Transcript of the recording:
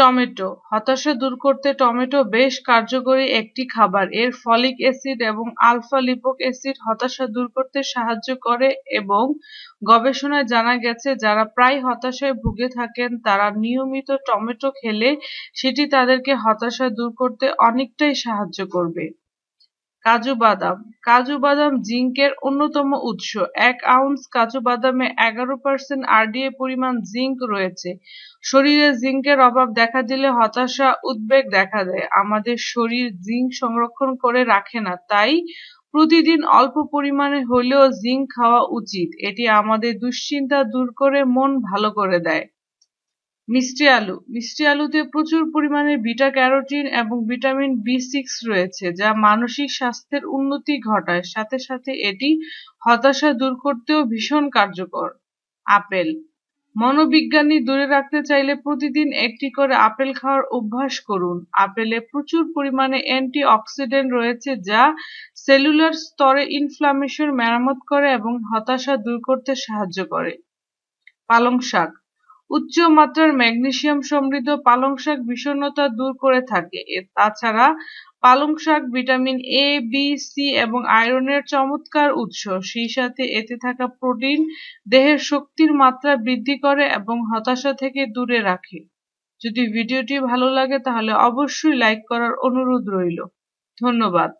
tomato হতাশা দূর করতে টমেটো বেশ কার্যকরী একটি খাবার এর ফলিক অ্যাসিড এবং আলফা লিপোক অ্যাসিড হতাশা দূর করতে সাহায্য করে এবং গবেষণায় জানা গেছে যারা প্রায় হতাশায় ভুগে থাকেন তারা নিয়মিত টমেটো খেলে সেটি তাদেরকে হতাশা দূর করতে অনেকটাই সাহায্য করবে কাজু বাদাম কাজু বাদাম জিঙ্কের অন্যতম উৎস এক আউন্স কাজু বাদামে এগারো পার্সেন্ট আরডিএ পরিমাণ জিঙ্ক রয়েছে শরীরে জিঙ্কের অভাব দেখা দিলে হতাশা উদ্বেগ দেখা দেয় আমাদের শরীর জিঙ্ক সংরক্ষণ করে রাখে না তাই প্রতিদিন অল্প পরিমাণে হলেও জিঙ্ক খাওয়া উচিত এটি আমাদের দুশ্চিন্তা দূর করে মন ভালো করে দেয় মিষ্টি আলু মিষ্টি আলুতে প্রচুর পরিমাণে বিটা ক্যারোটিন এবং ভিটামিন বি সিক্স রয়েছে যা মানসিক স্বাস্থ্যের উন্নতি ঘটায় সাথে সাথে এটি হতাশা দূর করতেও ভীষণ কার্যকর আপেল মনোবিজ্ঞানী দূরে রাখতে চাইলে প্রতিদিন একটি করে আপেল খাওয়ার অভ্যাস করুন আপেলে প্রচুর পরিমাণে অ্যান্টি অক্সিডেন্ট রয়েছে যা সেলুলার স্তরে ইনফ্লামেশন মেরামত করে এবং হতাশা দূর করতে সাহায্য করে পালং শাক উচ্চ মাত্রার ম্যাগনেসিয়াম সমৃদ্ধ পালং শাক বিষণ্ণতা দূর করে থাকে তাছাড়া পালং শাক ভিটামিন এ বি সি এবং আয়রনের চমৎকার উৎস সেই সাথে এতে থাকা প্রোটিন দেহের শক্তির মাত্রা বৃদ্ধি করে এবং হতাশা থেকে দূরে রাখে যদি ভিডিওটি ভালো লাগে তাহলে অবশ্যই লাইক করার অনুরোধ রইল ধন্যবাদ